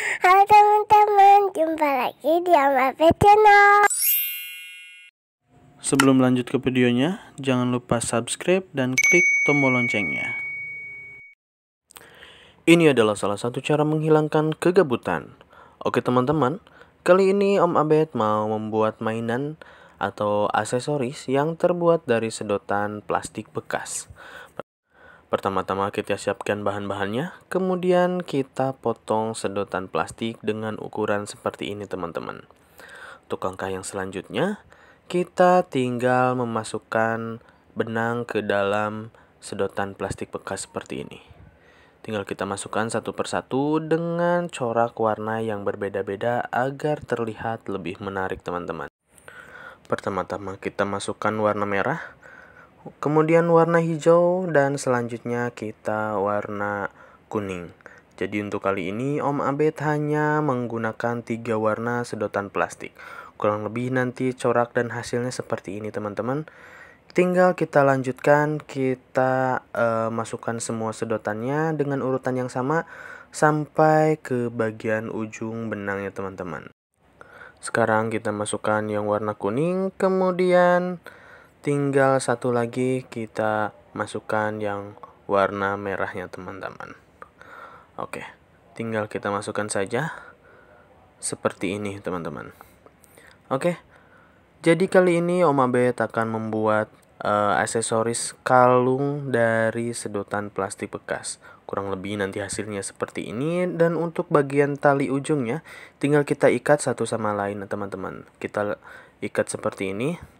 Halo teman-teman, jumpa lagi di Amape Channel. Sebelum lanjut ke videonya, jangan lupa subscribe dan klik tombol loncengnya. Ini adalah salah satu cara menghilangkan kegabutan. Oke teman-teman, kali ini Om Abed mau membuat mainan atau aksesoris yang terbuat dari sedotan plastik bekas. Pertama-tama kita siapkan bahan-bahannya, kemudian kita potong sedotan plastik dengan ukuran seperti ini teman-teman. Untuk langkah yang selanjutnya, kita tinggal memasukkan benang ke dalam sedotan plastik bekas seperti ini. Tinggal kita masukkan satu persatu dengan corak warna yang berbeda-beda agar terlihat lebih menarik teman-teman. Pertama-tama kita masukkan warna merah kemudian warna hijau dan selanjutnya kita warna kuning jadi untuk kali ini Om Abed hanya menggunakan tiga warna sedotan plastik kurang lebih nanti corak dan hasilnya seperti ini teman-teman tinggal kita lanjutkan kita uh, masukkan semua sedotannya dengan urutan yang sama sampai ke bagian ujung benangnya teman-teman sekarang kita masukkan yang warna kuning kemudian Tinggal satu lagi kita masukkan yang warna merahnya teman-teman. Oke, tinggal kita masukkan saja seperti ini teman-teman. Oke, jadi kali ini Om Abed akan membuat uh, aksesoris kalung dari sedotan plastik bekas. Kurang lebih nanti hasilnya seperti ini dan untuk bagian tali ujungnya tinggal kita ikat satu sama lain teman-teman. Kita ikat seperti ini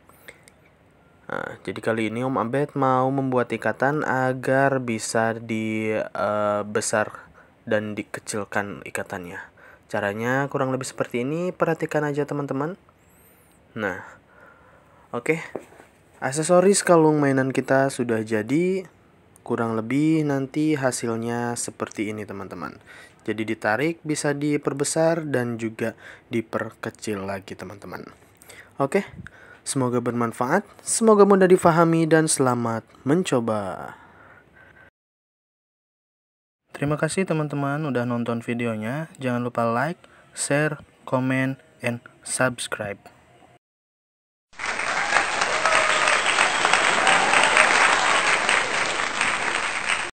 Nah, jadi kali ini Om Abed mau membuat ikatan agar bisa dibesar eh, uh, dan dikecilkan ikatannya. Caranya kurang lebih seperti ini, perhatikan aja teman-teman. Nah, oke. Okay. Aksesoris kalung mainan kita sudah jadi. Kurang lebih nanti hasilnya seperti ini teman-teman. Jadi ditarik bisa diperbesar dan juga diperkecil lagi teman-teman. Oke. Okay. Semoga bermanfaat, semoga mudah difahami, dan selamat mencoba. Terima kasih teman-teman udah nonton videonya. Jangan lupa like, share, comment, and subscribe.